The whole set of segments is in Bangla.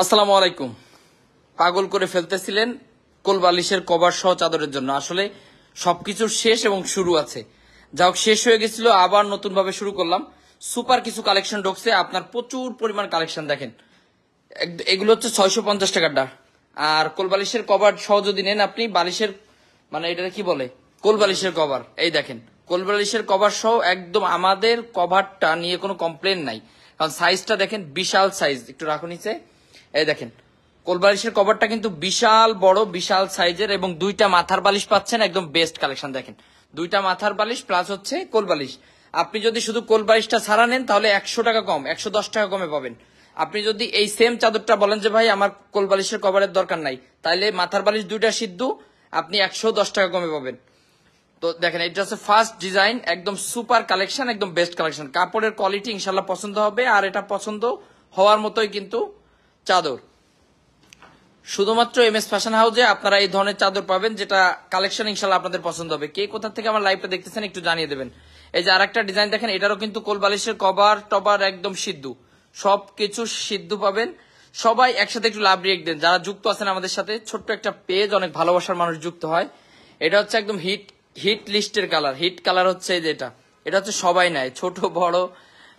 আসসালামু আলাইকুম পাগল করে ফেলতেছিলেন কোলবালিশের কভার সহ চাদরের জন্য আসলে সবকিছুর শেষ এবং শুরু আছে যা শেষ হয়ে গেছিল আবার নতুন ভাবে শুরু করলাম সুপার কিছু কালেকশন ঢুকছে আপনার প্রচুর পরিমাণ কালেকশন দেখেন এগুলো হচ্ছে ছয়শো পঞ্চাশ টাকারটা আর কোলবালিশের কভার সহ যদি নেন আপনি বালিশের মানে এটা কি বলে কোলবালিশের কভার এই দেখেন কোলবালিশের কভার সহ একদম আমাদের কভারটা নিয়ে কোনো কমপ্লেন নাই কারণ সাইজটা দেখেন বিশাল সাইজ একটু রাখো নিচে এই দেখেন কোলবালিশের কভারটা কিন্তু বিশাল বড় বিশাল সাইজের এবং দুইটা মাথার বালিশ পাচ্ছেন একদম বেস্ট কালেকশন দেখেন দুইটা মাথার বালিশ প্লাস হচ্ছে কোলবালিশ আপনি যদি শুধু কোলবালিশটা ছাড়া নেন তাহলে একশো টাকা কম একশো দশ টাকা কমে পাবেন আপনি যদি এই সেম চাদরটা বলেন যে ভাই আমার কোলবালিশের কভারের দরকার নাই তাহলে মাথার বালিশ দুইটা সিদ্ধু আপনি একশো দশ টাকা কমে পাবেন তো দেখেন এটা হচ্ছে ফার্স্ট ডিজাইন একদম সুপার কালেকশন একদম বেস্ট কালেকশন কাপড়ের কোয়ালিটি ইনশাল্লাহ পছন্দ হবে আর এটা পছন্দ হওয়ার মতোই কিন্তু চাদর শুধুমাত্র এম এস ফ্যাশন হাউসে আপনারা এই ধরনের চাদর পাবেন যেটা কালেকশন ইনশাল্লাহ আপনাদের পছন্দ হবে কে কোথা থেকে আমার লাইফটা দেখতেছেন একটু জানিয়ে দেবেন এই যে আরেকটা ডিজাইন দেখেন এটারও কিন্তু কোলবালিশের কভার টবার একদম সিদ্ধ সব কিছু সিদ্ধ পাবেন সবাই একসাথে একটু লাভ রিয়েক দেন যারা যুক্ত আছেন আমাদের সাথে ছোট্ট একটা পেজ অনেক ভালোবাসার মানুষ যুক্ত হয় এটা হচ্ছে একদম হিট হিট লিস্টের কালার হিট কালার হচ্ছে এই যেটা এটা হচ্ছে সবাই নেয় ছোট বড়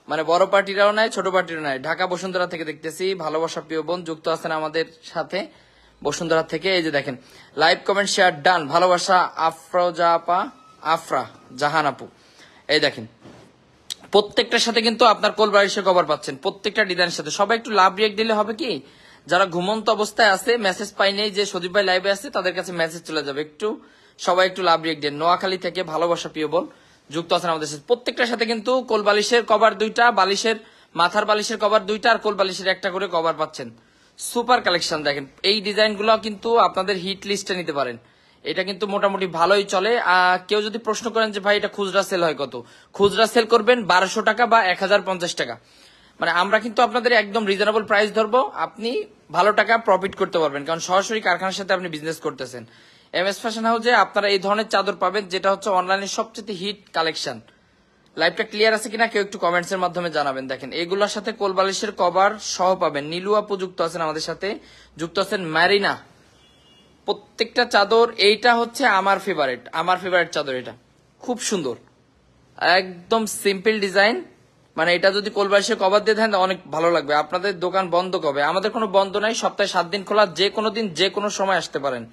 মানে বড় পার্টিরাও নেয় ছোট পার্টিরাও নেয় ঢাকা বসুন্ধরা থেকে দেখতেছি ভালোবাসা প্রিয় বোন যুক্ত আছেন আমাদের সাথে বসুন্ধরা থেকে এই যে দেখেন লাইভ কমেন্ট শেয়ার ডান ভালোবাসা আফরোজাপা আফরা জাহান আপু এই দেখেন প্রত্যেকটার সাথে কিন্তু আপনার কোল বারিশে কভার পাচ্ছেন প্রত্যেকটা ডিজাইনের সাথে সবাই একটু লাভ রিয়েক্ট দিলে হবে কি যারা ঘুমন্ত অবস্থায় আছে মেসেজ পাইনি যে সদীপ ভাই লাইভে আছে তাদের কাছে মেসেজ চলে যাবে একটু সবাই একটু লাভ রিয়েক দেন নোয়াখালী থেকে ভালোবাসা প্রিয় বল যুক্ত আছেন আমাদের সাথে প্রত্যেকটার সাথে কিন্তু কোল বালিশের কভার দুইটা বালিশের মাথার বালিশের কভার দুইটা আর কোল বালিশের একটা করে কভার পাচ্ছেন সুপার কালেকশন দেখেন এই ডিজাইন গুলো কিন্তু আপনাদের হিট লিস্টে নিতে পারেন এটা কিন্তু মোটামুটি ভালোই চলে আর কেউ যদি প্রশ্ন করেন যে ভাই এটা খুচরা সেল হয় কত খুচরা সেল করবেন বারোশো টাকা বা এক টাকা মানে আমরা কিন্তু আপনাদের একদম রিজনেবল প্রাইস ধরবো আপনি ভালো টাকা প্রফিট করতে পারবেন কারণ সরাসরি কারখানার সাথে আপনি বিজনেস করতেছেন এম এস ফ্যাশন হাউসে আপনারা এই ধরনের চাদর পাবেন যেটা হচ্ছে অনলাইনে সবচেয়ে হিট কালেকশন লাইভটা ক্লিয়ার আছে কিনা কেউ একটু কমেন্টস এর মাধ্যমে জানাবেন দেখেন এগুলোর সাথে কোলবালিশের কভার সহ পাবেন নীলুয়াপু যুক্ত আছেন আমাদের সাথে যুক্ত আছেন ম্যারিনা প্রত্যেকটা চাদর এইটা হচ্ছে আমার ফেভারেট আমার ফেভারেট চাদর এটা খুব সুন্দর একদম সিম্পল ডিজাইন মানে এটা যদি কোলবালিশের কভার দিয়ে দেন অনেক ভালো লাগবে আপনাদের দোকান বন্ধ কবে আমাদের কোনো বন্ধ নাই সপ্তাহে সাত দিন খোলা যে কোনো দিন যে কোনো সময় আসতে পারেন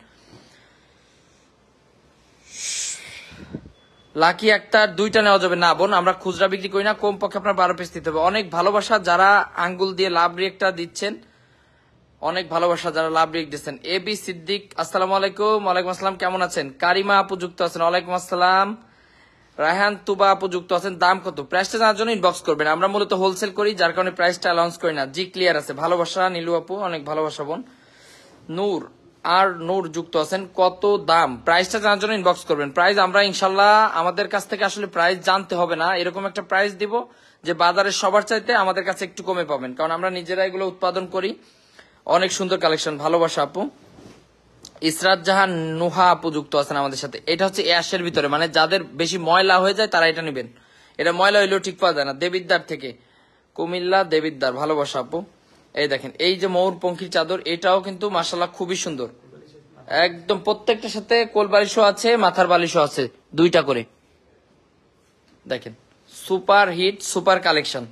লাকি আক্তার দুইটা নেওয়া যাবে না বোন আমরা খুচরা বিক্রি করি না কম পক্ষে আপনার বারো পিস দিতে হবে অনেক ভালোবাসা যারা আঙ্গুল দিয়ে লাভ রিয়েক্টটা দিচ্ছেন অনেক ভালোবাসা যারা লাভ রিয়েক্ট দিচ্ছেন এ বি সিদ্দিক আসসালাম আলাইকুম ওয়ালাইকুম আসসালাম কেমন আছেন কারিমা আপু যুক্ত আছেন ওয়ালাইকুম আসসালাম রায়হান তুবা আপু যুক্ত আছেন দাম কত প্রাইসটা জানার জন্য ইনবক্স করবেন আমরা মূলত হোলসেল করি যার কারণে প্রাইসটা অ্যালাউন্স করি না জি ক্লিয়ার আছে ভালোবাসা নীলু আপু অনেক ভালোবাসা বোন নূর আর নূর যুক্ত আছেন কত দাম প্রাইসটা জানার জন্য ইনবক্স করবেন প্রাইস আমরা ইনশাল্লাহ আমাদের কাছ থেকে আসলে প্রাইস জানতে হবে না এরকম একটা প্রাইস দিব যে বাজারের সবার চাইতে আমাদের কাছে একটু কমে পাবেন কারণ আমরা নিজেরা এগুলো উৎপাদন করি অনেক সুন্দর কালেকশন ভালোবাসা আপু ইসরাত জাহান নুহা আপু যুক্ত আছেন আমাদের সাথে এটা হচ্ছে অ্যাশের ভিতরে মানে যাদের বেশি ময়লা হয়ে যায় তারা এটা নেবেন এটা ময়লা হইলেও ঠিক পাওয়া যায় না দেবিদ্দার থেকে কুমিল্লা দেবিদ্দার ভালোবাসা আপু এই দেখেন এই যে ময়ূর পঙ্খির চাদর এটাও কিন্তু মাসাল্লাহ খুবই সুন্দর একদম প্রত্যেকটার সাথে কোল বালিশও আছে মাথার বালিশও আছে দুইটা করে দেখেন সুপার হিট সুপার কালেকশন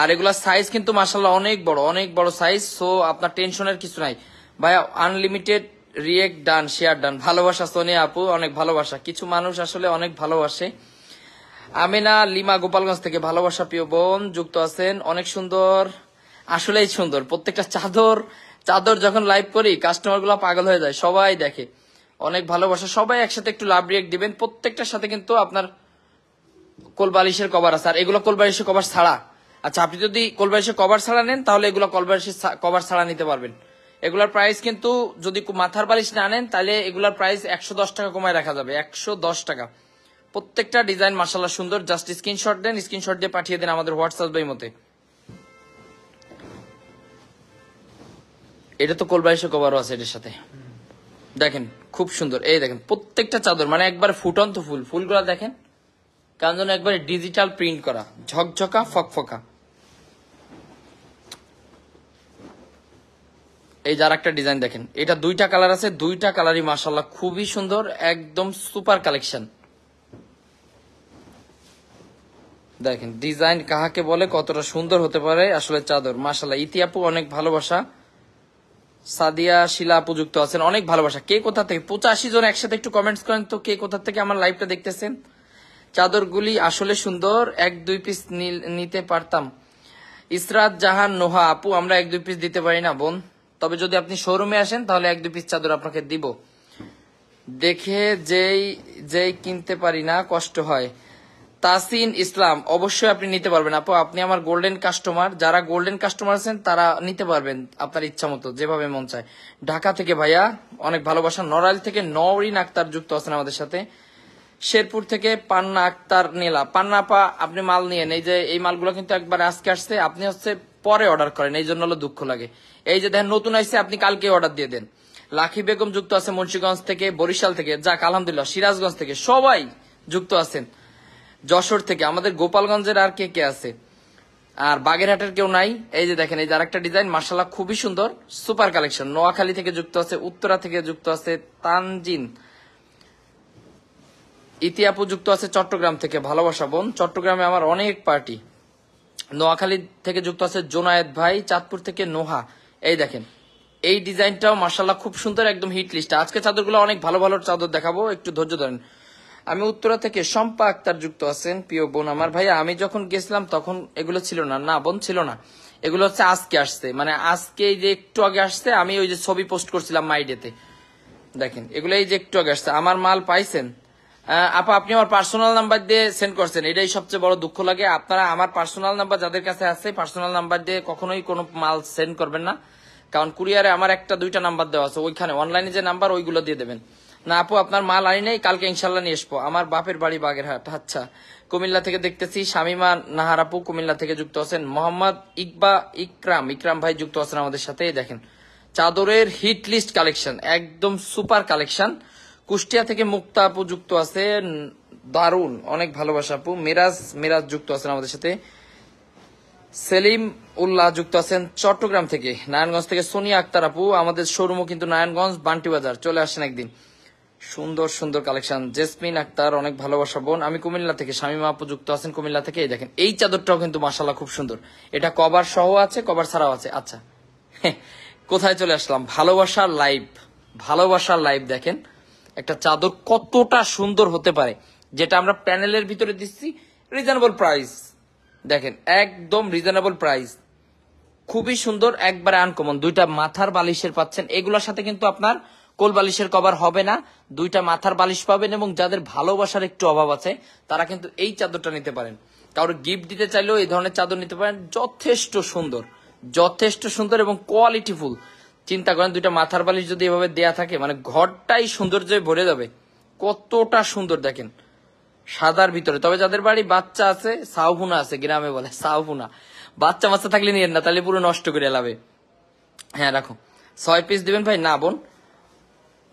আর এগুলা সাইজ কিন্তু মাসাল্লাহ অনেক বড় অনেক বড় সাইজ সো আপনার টেনশনের কিছু নাই ভাইয়া unlimited react done share done ভালোবাসা সোনি আপু অনেক ভালোবাসা কিছু মানুষ আসলে অনেক ভালোবাসে আমিনা লিমা গোপালগঞ্জ থেকে ভালোবাসা প্রিয় বোন যুক্ত আছেন অনেক সুন্দর আসলেই সুন্দর প্রত্যেকটা চাদর চাদর যখন লাইভ করি কাস্টমার গুলো পাগল হয়ে যায় সবাই দেখে অনেক ভালোবাসা সবাই একসাথে একটু লাভ রিয়েক্ট দিবেন প্রত্যেকটার সাথে কিন্তু আপনার কোলবালিশের কভার আছে আর এগুলো কোলবালিশের কভার ছাড়া আচ্ছা আপনি যদি কোলবালিশের কভার ছাড়া নেন তাহলে এগুলো কোলবালিশের কভার ছাড়া নিতে পারবেন এগুলার প্রাইস কিন্তু যদি মাথার বালিশ না নেন তাহলে এগুলার প্রাইস একশো দশ টাকা কমায় রাখা যাবে একশো দশ টাকা প্রত্যেকটা ডিজাইন মার্শাল্লাহ সুন্দর জাস্ট স্ক্রিনশট দেন স্ক্রিনশট দিয়ে পাঠিয়ে দেন আমাদের হোয়াটসঅ্যাপ বই মতে এটা তো কোলবাইশে কভারও আছে এটার সাথে দেখেন খুব সুন্দর এই দেখেন প্রত্যেকটা চাদর মানে একবার ফুটন্ত ফুল ফুলগুলা দেখেন কারণ একবার ডিজিটাল প্রিন্ট করা ঝকঝকা ফকফকা এই যার একটা ডিজাইন দেখেন এটা দুইটা কালার আছে দুইটা কালারই মাসাল্লাহ খুবই সুন্দর একদম সুপার কালেকশন দেখেন ডিজাইন কাহাকে বলে কতটা সুন্দর হতে পারে আসলে চাদর মাসাল্লাহ ইতিয়াপু অনেক ভালোবাসা সাদিয়া শিলা উপযুক্ত আছেন অনেক ভালোবাসা কে কোথা থেকে পঁচাশি জন একসাথে একটু কমেন্টস করেন তো কে কোথা থেকে আমার লাইভটা দেখতেছেন চাদরগুলি আসলে সুন্দর এক দুই পিস নিতে পারতাম ইসরাত জাহান নোহা আপু আমরা এক দুই পিস দিতে পারি না বোন তবে যদি আপনি শোরুমে আসেন তাহলে এক দুই পিস চাদর আপনাকে দিব দেখে যেই যেই কিনতে পারি না কষ্ট হয় তাসিন ইসলাম অবশ্যই আপনি নিতে পারবেন আপু আপনি আমার গোল্ডেন কাস্টমার যারা গোল্ডেন কাস্টমার আছেন তারা নিতে পারবেন আপনার ইচ্ছা মতো যেভাবে মন চায় ঢাকা থেকে ভাইয়া অনেক ভালোবাসা নড়াইল থেকে নওরিন আক্তার যুক্ত আছেন আমাদের সাথে শেরপুর থেকে পান্না আক্তার নীলা পান্না পা আপনি মাল নিয়েন এই যে এই মালগুলো কিন্তু একবার আজকে আসছে আপনি হচ্ছে পরে অর্ডার করেন এই জন্য হলো দুঃখ লাগে এই যে দেখেন নতুন আসছে আপনি কালকে অর্ডার দিয়ে দেন লাখি বেগম যুক্ত আছে মুন্সীগঞ্জ থেকে বরিশাল থেকে যাক আলহামদুলিল্লাহ সিরাজগঞ্জ থেকে সবাই যুক্ত আছেন যশোর থেকে আমাদের গোপালগঞ্জের আর কে কে আছে আর বাগেরহাটের কেউ নাই এই যে দেখেন এই যে আরেকটা ডিজাইন মার্শাল্লাহ খুবই সুন্দর সুপার কালেকশন নোয়াখালী থেকে যুক্ত আছে উত্তরা থেকে যুক্ত আছে তানজিন ইতিয়াপু যুক্ত আছে চট্টগ্রাম থেকে ভালোবাসা বোন চট্টগ্রামে আমার অনেক পার্টি নোয়াখালী থেকে যুক্ত আছে জোনায়েদ ভাই চাঁদপুর থেকে নোহা এই দেখেন এই ডিজাইনটাও মার্শাল্লাহ খুব সুন্দর একদম হিট লিস্ট আজকে চাদরগুলো অনেক ভালো ভালো চাদর দেখাবো একটু ধৈর্য ধরেন আমি উত্তরা থেকে শম্পা আক্তার যুক্ত আছেন প্রিয় বোন আমার ভাইয়া আমি যখন গেছিলাম তখন এগুলো ছিল না না বোন ছিল না এগুলো হচ্ছে আজকে আসছে মানে আজকে যে একটু আগে আসছে আমি ওই যে ছবি পোস্ট করছিলাম মাইডেতে দেখেন এগুলো এই যে একটু আগে আসছে আমার মাল পাইছেন আপা আপনি আমার পার্সোনাল নাম্বার দিয়ে সেন্ড করছেন এটাই সবচেয়ে বড় দুঃখ লাগে আপনারা আমার পার্সোনাল নাম্বার যাদের কাছে আছে পার্সোনাল নাম্বার দিয়ে কখনোই কোনো মাল সেন্ড করবেন না কারণ কুরিয়ারে আমার একটা দুইটা নাম্বার দেওয়া আছে ওইখানে অনলাইনে যে নাম্বার ওইগুলো দিয়ে দেবেন না আপু আপনার মাল আনি নাই কালকে ইনশাল্লাহ নিয়ে আসবো আমার বাপের বাড়ি বাগেরহাট আচ্ছা কুমিল্লা থেকে দেখতেছি শামিমা নাহার আপু কুমিল্লা থেকে যুক্ত আছেন মোহাম্মদ ইকবা ইকরাম ইকরাম ভাই যুক্ত আছেন আমাদের সাথে দেখেন চাদরের হিট লিস্ট কালেকশন একদম সুপার কালেকশন কুষ্টিয়া থেকে মুক্তা আপু যুক্ত আছে দারুন অনেক ভালোবাসা আপু মিরাজ মিরাজ যুক্ত আছেন আমাদের সাথে সেলিম উল্লাহ যুক্ত আছেন চট্টগ্রাম থেকে নারায়ণগঞ্জ থেকে সোনিয়া আক্তার আপু আমাদের শোরুমও কিন্তু নারায়ণগঞ্জ বান্টি বাজার চলে আসেন একদিন সুন্দর সুন্দর কালেকশন জেসমিন আক্তার অনেক ভালোবাসা বোন আমি কুমিল্লা থেকে স্বামী মা যুক্ত আছেন কুমিল্লা থেকে এই দেখেন এই চাদরটাও কিন্তু মাসাল্লাহ খুব সুন্দর এটা কভার সহ আছে কভার ছাড়াও আছে আচ্ছা কোথায় চলে আসলাম ভালোবাসার লাইভ ভালোবাসার লাইভ দেখেন একটা চাদর কতটা সুন্দর হতে পারে যেটা আমরা প্যানেলের ভিতরে দিচ্ছি রিজনেবল প্রাইস দেখেন একদম রিজনেবল প্রাইস খুবই সুন্দর একবারে আনকমন দুইটা মাথার বালিশের পাচ্ছেন এগুলোর সাথে কিন্তু আপনার কোল বালিশের কভার হবে না দুইটা মাথার বালিশ পাবেন এবং যাদের ভালোবাসার একটু অভাব আছে তারা কিন্তু এই চাদরটা নিতে পারেন কারোর গিফট দিতে চাইলেও এই ধরনের চাদর নিতে পারেন যথেষ্ট সুন্দর যথেষ্ট সুন্দর এবং কোয়ালিটিফুল চিন্তা করেন দুইটা মাথার বালিশ যদি এভাবে দেয়া থাকে মানে ঘরটাই সৌন্দর্যে ভরে যাবে কতটা সুন্দর দেখেন সাদার ভিতরে তবে যাদের বাড়ি বাচ্চা আছে সাউফুনা আছে গ্রামে বলে সাউফুনা বাচ্চা বাচ্চা থাকলে নিয়ে না তাহলে পুরো নষ্ট করে লাভে হ্যাঁ রাখো ছয় পিস দিবেন ভাই না বোন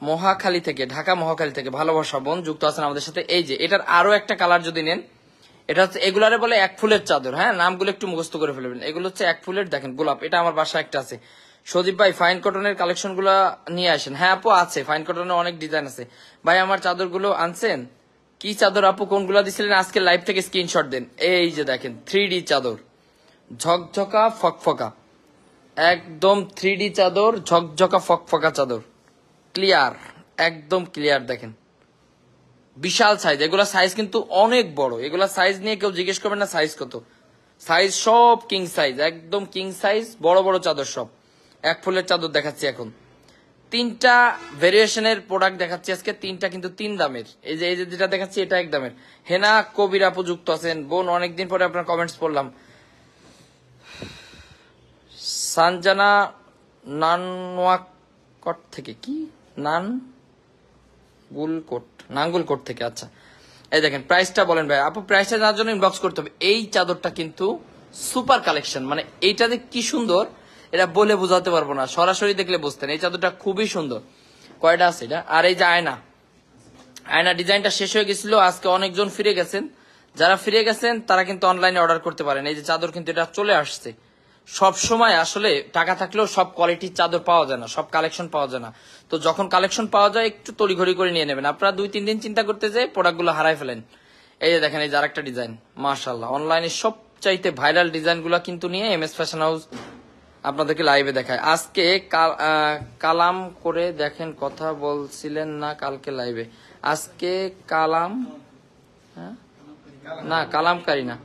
মহাখালী থেকে ঢাকা মহাখালী থেকে ভালোবাসা বোন যুক্ত আছেন আমাদের সাথে এই যে এটার আরো একটা কালার যদি নেন এটা হচ্ছে এগুলারে বলে এক ফুলের চাদর হ্যাঁ নামগুলো একটু মুখস্থ করে ফেলবেন এগুলো হচ্ছে এক ফুলের দেখেন গোলাপ এটা আমার বাসা একটা আছে সজীব ভাই ফাইন কটনের কালেকশন গুলো নিয়ে আসেন হ্যাঁ আপু আছে ফাইন কটনের অনেক ডিজাইন আছে ভাই আমার চাদর গুলো আনছেন কি চাদর আপু কোনগুলো দিছিলেন আজকে লাইভ থেকে স্ক্রিনশট দেন এই যে দেখেন থ্রি ডি চাদর ঝকঝকা ফকফকা একদম থ্রি ডি চাদর ঝকঝকা ফকফকা চাদর ক্লিয়ার একদম ক্লিয়ার দেখেন বিশাল সাইজ এগুলা সাইজ কিন্তু অনেক বড় এগুলা সাইজ নিয়ে কেউ জিজ্ঞেস করবেন না সাইজ কত সাইজ সব কিং সাইজ একদম কিং সাইজ বড় বড় চাদর সব এক ফুলের চাদর দেখাচ্ছি এখন তিনটা ভেরিয়েশনের প্রোডাক্ট দেখাচ্ছি আজকে তিনটা কিন্তু তিন দামের এই যে এই যে যেটা দেখাচ্ছি এটা এক দামের হেনা কবিরা উপযুক্ত আছেন বোন অনেকদিন পরে আপনার কমেন্টস পড়লাম সানজানা নানওয়াকট থেকে কি নান গুলকোট নাঙ্গুলকোট থেকে আচ্ছা এই দেখেন প্রাইসটা বলেন ভাই আপু প্রাইসটা জানার জন্য ইনবক্স করতে হবে এই চাদরটা কিন্তু সুপার কালেকশন মানে এইটা কি সুন্দর এটা বলে বোঝাতে পারবো না সরাসরি দেখলে বুঝতেন এই চাদরটা খুবই সুন্দর কয়টা আছে এটা আর এই যে আয়না আয়না ডিজাইনটা শেষ হয়ে গেছিল আজকে অনেকজন ফিরে গেছেন যারা ফিরে গেছেন তারা কিন্তু অনলাইনে অর্ডার করতে পারেন এই যে চাদর কিন্তু এটা চলে আসছে সব সময় আসলে টাকা থাকলেও সব কোয়ালিটির চাদর পাওয়া যায় না সব কালেকশন পাওয়া যায় না তো যখন কালেকশন পাওয়া যায় একটু তড়িঘড়ি করে নিয়ে নেবেন আপনারা দুই তিন দিন চিন্তা করতে যে প্রোডাক্টগুলো হারাই ফেলেন এই যে দেখেন এই যে একটা ডিজাইন মাশাল্লাহ অনলাইনে চাইতে ভাইরাল ডিজাইনগুলো কিন্তু নিয়ে এম এস ফ্যাশন হাউস আপনাদেরকে লাইভে দেখায় আজকে কালাম করে দেখেন কথা বলছিলেন না কালকে লাইভে আজকে কালাম হ্যাঁ? না কালামকারী না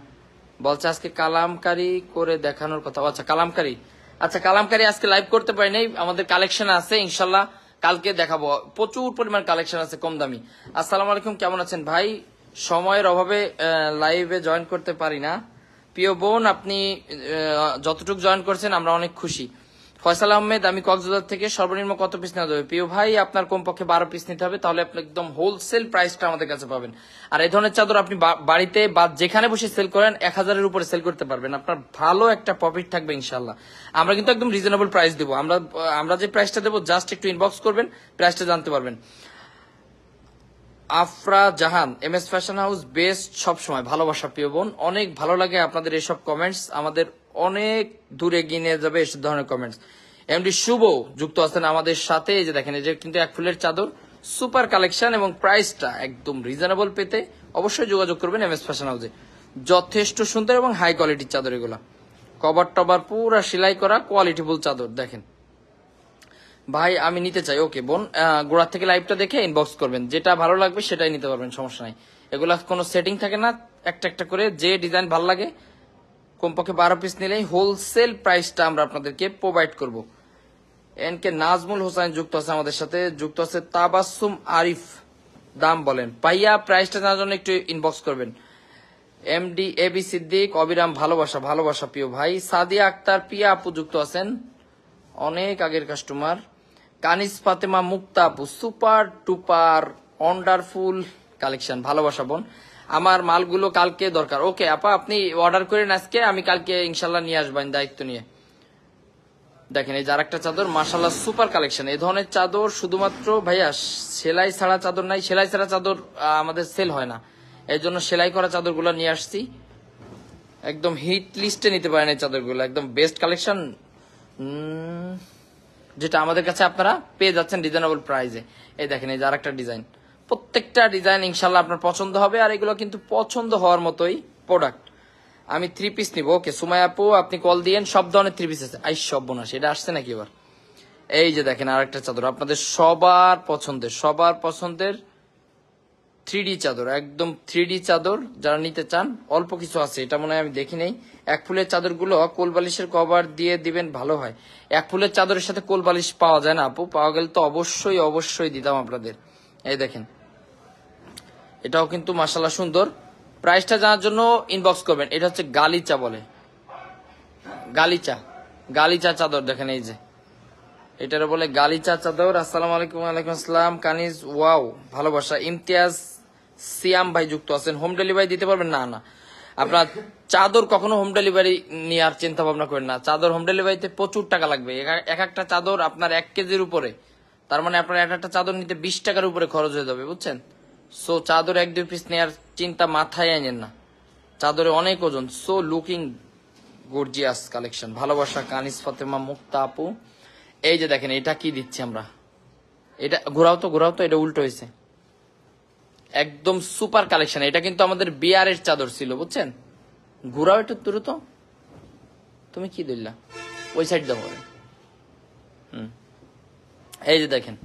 বলছে আজকে কালামকারি করে দেখানোর কথা আচ্ছা কালামকারি আচ্ছা কালামকারি আজকে লাইভ করতে পারি নাই আমাদের কালেকশন আছে ইনশাল্লাহ কালকে দেখাবো প্রচুর পরিমাণ কালেকশন আছে কম দামি আসসালামু আলাইকুম কেমন আছেন ভাই সময়ের অভাবে লাইভে জয়েন করতে পারি না প্রিয় বোন আপনি যতটুকু জয়েন করছেন আমরা অনেক খুশি ফয়সাল আহমেদ আমি কক্সবাজার থেকে সর্বনিম্ন কত পিস নেওয়া যাবে প্রিয় ভাই আপনার কমপক্ষে বারো পিস নিতে হবে তাহলে আপনি একদম হোলসেল প্রাইসটা আমাদের কাছে পাবেন আর এই ধরনের চাদর আপনি বাড়িতে বা যেখানে বসে সেল করেন এক হাজারের উপরে সেল করতে পারবেন আপনার ভালো একটা প্রফিট থাকবে ইনশাল্লাহ আমরা কিন্তু একদম রিজনেবল প্রাইস দেবো আমরা আমরা যে প্রাইসটা দেবো জাস্ট একটু ইনবক্স করবেন প্রাইসটা জানতে পারবেন Afra Jahan M S fashion house best সবসময় ভালোবাসা প্রিয় বোন অনেক ভালো লাগে আপনাদের এসব কমেন্টস আমাদের অনেক দূরে গিনে যাবে এসব ধরনের কমেন্টস এমডি শুভ যুক্ত আছেন আমাদের সাথে এই যে দেখেন এই যে কিন্তু এক ফুলের চাদর সুপার কালেকশন এবং প্রাইসটা একদম রিজনেবল পেতে অবশ্যই যোগাযোগ করবেন এম এস ফ্যাশন হাউসে যথেষ্ট সুন্দর এবং হাই কোয়ালিটির চাদর এগুলা কভার টবার পুরা সেলাই করা কোয়ালিটিফুল চাদর দেখেন ভাই আমি নিতে চাই ওকে বোন গোড়া থেকে লাইভটা দেখে ইনবক্স করবেন যেটা ভালো লাগবে সেটাই নিতে পারবেন সমস্যা নাই এগুলা কোনো সেটিং থাকে না একটা একটা করে যে ডিজাইন ভালো লাগে কমপক্ষে বারো পিস নিলেই হোলসেল প্রাইসটা আমরা আপনাদেরকে প্রোভাইড করব এন কে নাজমুল হোসেন যুক্ত আছে আমাদের সাথে যুক্ত আছে তাবাসুম আরিফ দাম বলেন পাইয়া প্রাইসটা জানার জন্য একটু ইনবক্স করবেন এমডি বি সিদ্দিক অবিরাম ভালোবাসা ভালোবাসা প্রিয় ভাই সাদিয়া আক্তার পিয়া আপু যুক্ত আছেন অনেক আগের কাস্টমার কানিস ফাতেমা মুক্তা আপু সুপার টুপার ওয়ান্ডারফুল কালেকশন ভালোবাসা বোন আমার মালগুলো কালকে দরকার ওকে আপা আপনি অর্ডার করেন আজকে আমি কালকে ইনশাল্লাহ নিয়ে আসবেন দায়িত্ব নিয়ে দেখেন এই যার একটা চাদর মাসাল্লাহ সুপার কালেকশন এই ধরনের চাদর শুধুমাত্র ভাইয়া সেলাই ছাড়া চাদর নাই সেলাই ছাড়া চাদর আমাদের সেল হয় না এই জন্য সেলাই করা চাদরগুলো নিয়ে আসছি একদম হিট লিস্টে নিতে পারেন এই চাদরগুলো একদম বেস্ট কালেকশন যেটা আমাদের কাছে আপনারা পেয়ে যাচ্ছেন রিজনেবল প্রাইসে এই দেখেন এই যার একটা ডিজাইন প্রত্যেকটা ডিজাইন ইনশাল্লাহ আপনার পছন্দ হবে আর এগুলো কিন্তু পছন্দ হওয়ার মতোই প্রোডাক্ট আমি থ্রি পিস নিব ওকে সুমাই আপু আপনি কল দিয়েন সব ধরনের থ্রি পিস আছে আই সব বোনাস এটা আসছে নাকি এবার এই যে দেখেন আরেকটা চাদর আপনাদের সবার পছন্দের সবার পছন্দের থ্রি চাদর একদম থ্রি চাদর যারা নিতে চান অল্প কিছু আছে এটা মনে হয় আমি দেখি নেই এক ফুলের চাদরগুলো কোলবালিশের কভার দিয়ে দিবেন ভালো হয় এক ফুলের চাদরের সাথে কোলবালিশ পাওয়া যায় না আপু পাওয়া গেলে তো অবশ্যই অবশ্যই দিতাম আপনাদের এই দেখেন এটাও কিন্তু মাসাল্লাহ সুন্দর প্রাইসটা জানার জন্য ইনবক্স করবেন এটা হচ্ছে গালিচা বলে গালিচা গালিচা চাদর দেখেন এই যে এটার বলে গালিচা চাদর আসসালাম আলাইকুম আলাইকুম আসসালাম কানিজ ওয়াও ভালোবাসা ইমতিয়াজ সিয়াম ভাই যুক্ত আছেন হোম ডেলিভারি দিতে পারবেন না না আপনার চাদর কখনো হোম ডেলিভারি নেওয়ার চিন্তা ভাবনা করেন না চাদর হোম ডেলিভারিতে প্রচুর টাকা লাগবে এক একটা চাদর আপনার এক কেজির উপরে তার মানে আপনার এক একটা চাদর নিতে বিশ টাকার উপরে খরচ হয়ে যাবে বুঝছেন সো চাদর এক দুই পিস নেয়ার চিন্তা মাথায় আনেন না চাদরে অনেক ওজন সো লুকিং গর্জিয়াস কালেকশন ভালোবাসা কানিস ফাতেমা মুক্তা আপু এই যে দেখেন এটা কি দিচ্ছি আমরা এটা ঘোরাও তো ঘোরাও তো এটা উল্টো হয়েছে একদম সুপার কালেকশন এটা কিন্তু আমাদের বিয়ার এর চাদর ছিল বুঝছেন ঘোরাও একটু দ্রুত তুমি কি দিল্লা ওই সাইড দাও হুম এই যে দেখেন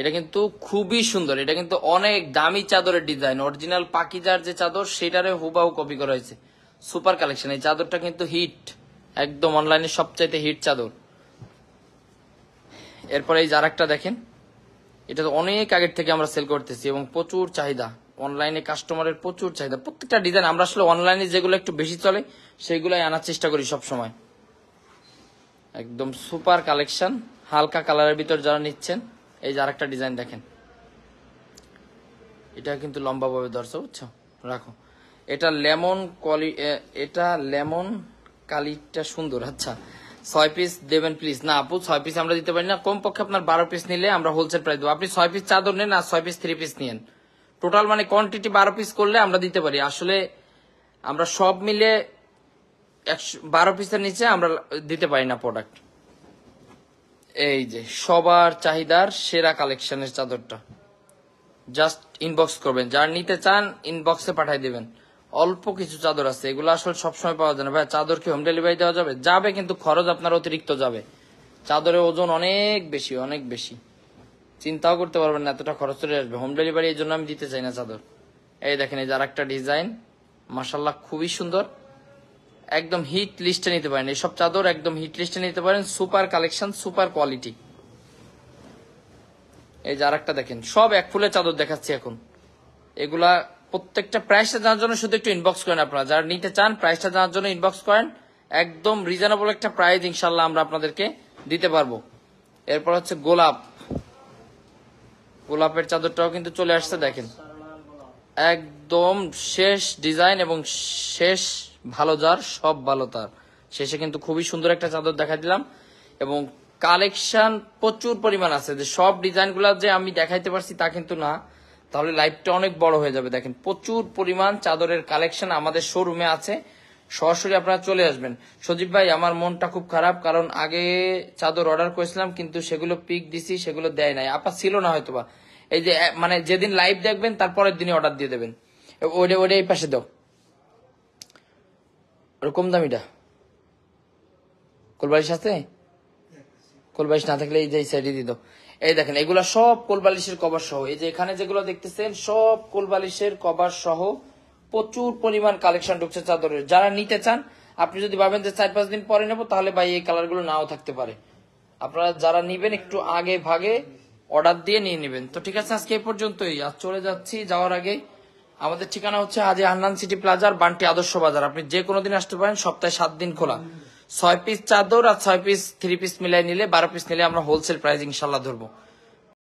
এটা কিন্তু খুবই সুন্দর এটা কিন্তু অনেক দামি চাদরের ডিজাইন অরিজিনাল পাকিজার যে চাদর সেটারে হুবাহু কপি করা হয়েছে সুপার কালেকশন এই চাদরটা কিন্তু হিট একদম অনলাইনে সবচাইতে হিট চাদর এরপরে এই যার একটা দেখেন এটা তো অনেক আগের থেকে আমরা সেল করতেছি এবং প্রচুর চাহিদা অনলাইনে কাস্টমারের প্রচুর চাহিদা প্রত্যেকটা ডিজাইন আমরা আসলে অনলাইনে যেগুলো একটু বেশি চলে সেগুলোই আনার চেষ্টা করি সব সময় একদম সুপার কালেকশন হালকা কালারের ভিতর যারা নিচ্ছেন এই যে আরেকটা ডিজাইন দেখেন এটা কিন্তু লম্বাভাবে ধরছে বুঝছো রাখো এটা লেমন কলি এটা লেমন কালিটা সুন্দর আচ্ছা ছয় পিস দেবেন প্লিজ না আপু ছয় পিস আমরা দিতে পারি না কমপক্ষে আপনার বারো পিস নিলে আমরা হোলসেল প্রাইস দেবো আপনি ছয় পিস চাদর নেন আর ছয় পিস থ্রি পিস নিয়েন টোটাল মানে কোয়ান্টিটি বারো পিস করলে আমরা দিতে পারি আসলে আমরা সব মিলে একশো বারো পিসের নিচে আমরা দিতে পারি না প্রোডাক্ট এই যে সবার চাহিদার সেরা কালেকশনের চাদরটা জাস্ট ইনবক্স করবেন যার নিতে চান ইনবক্সে পাঠাই দিবেন অল্প কিছু চাদর আছে এগুলো আসলে সবসময় পাওয়া যায় না ভাই চাদর কি হোম ডেলিভারি দেওয়া যাবে যাবে কিন্তু খরচ আপনার অতিরিক্ত যাবে চাদরের ওজন অনেক বেশি অনেক বেশি চিন্তাও করতে পারবেন না এতটা খরচ চলে আসবে হোম ডেলিভারি এর জন্য আমি দিতে চাই না চাদর এই দেখেন এই যার একটা ডিজাইন মাসাল্লাহ খুবই সুন্দর একদম হিট লিস্টে নিতে পারেন এসব চাদর একদম হিট লিস্টে নিতে পারেন সুপার কালেকশন সুপার কোয়ালিটি এই যে আরেকটা দেখেন সব এক ফুলের চাদর দেখাচ্ছি এখন এগুলা প্রত্যেকটা প্রাইসটা জানার জন্য শুধু একটু ইনবক্স করেন আপনারা যারা নিতে চান প্রাইসটা জানার জন্য ইনবক্স করেন একদম রিজনেবল একটা প্রাইস ইনশাল্লাহ আমরা আপনাদেরকে দিতে পারবো এরপর হচ্ছে গোলাপ গোলাপের চাদরটাও কিন্তু চলে আসছে দেখেন একদম শেষ ডিজাইন এবং শেষ ভালো যার সব ভালো তার শেষে কিন্তু খুবই সুন্দর একটা চাদর দেখা দিলাম এবং কালেকশন প্রচুর পরিমাণ আছে যে সব ডিজাইনগুলো যে আমি দেখাইতে পারছি তা কিন্তু না তাহলে লাইফটা অনেক বড় হয়ে যাবে দেখেন প্রচুর পরিমাণ চাদরের কালেকশন আমাদের শোরুমে আছে সরাসরি আপনারা চলে আসবেন সজীব ভাই আমার মনটা খুব খারাপ কারণ আগে চাদর অর্ডার করেছিলাম কিন্তু সেগুলো পিক দিছি সেগুলো দেয় নাই আপা ছিল না হয়তোবা এই যে মানে যেদিন লাইভ দেখবেন তারপরের দিনই অর্ডার দিয়ে দেবেন ওইটা ওইটা এই পাশে দাও কম দামিটা কোলবালিশ আছে কোলবালিশ না থাকলে এই যে সাইডে দিত এই দেখেন এগুলা সব কোলবালিশের কভার সহ এই যে এখানে যেগুলো দেখতেছেন সব কোলবালিশের কভার সহ প্রচুর পরিমাণ কালেকশন ঢুকছে চাদরের যারা নিতে চান আপনি যদি ভাবেন যে চার পাঁচ দিন পরে নেবো তাহলে ভাই এই কালারগুলো নাও থাকতে পারে আপনারা যারা নিবেন একটু আগে ভাগে অর্ডার দিয়ে নিয়ে নেবেন তো ঠিক আছে আজকে এই পর্যন্তই আর চলে যাচ্ছি যাওয়ার আগে আমাদের ঠিকানা হচ্ছে হাজি হান্নান সিটি প্লাজার বান্টি আদর্শ বাজার আপনি যে কোনো দিন আসতে পারেন সপ্তাহে সাত দিন খোলা ছয় পিস চাদর আর ছয় পিস থ্রি পিস মিলাই নিলে বারো পিস নিলে আমরা হোলসেল প্রাইস ইনশাল্লাহ ধরবো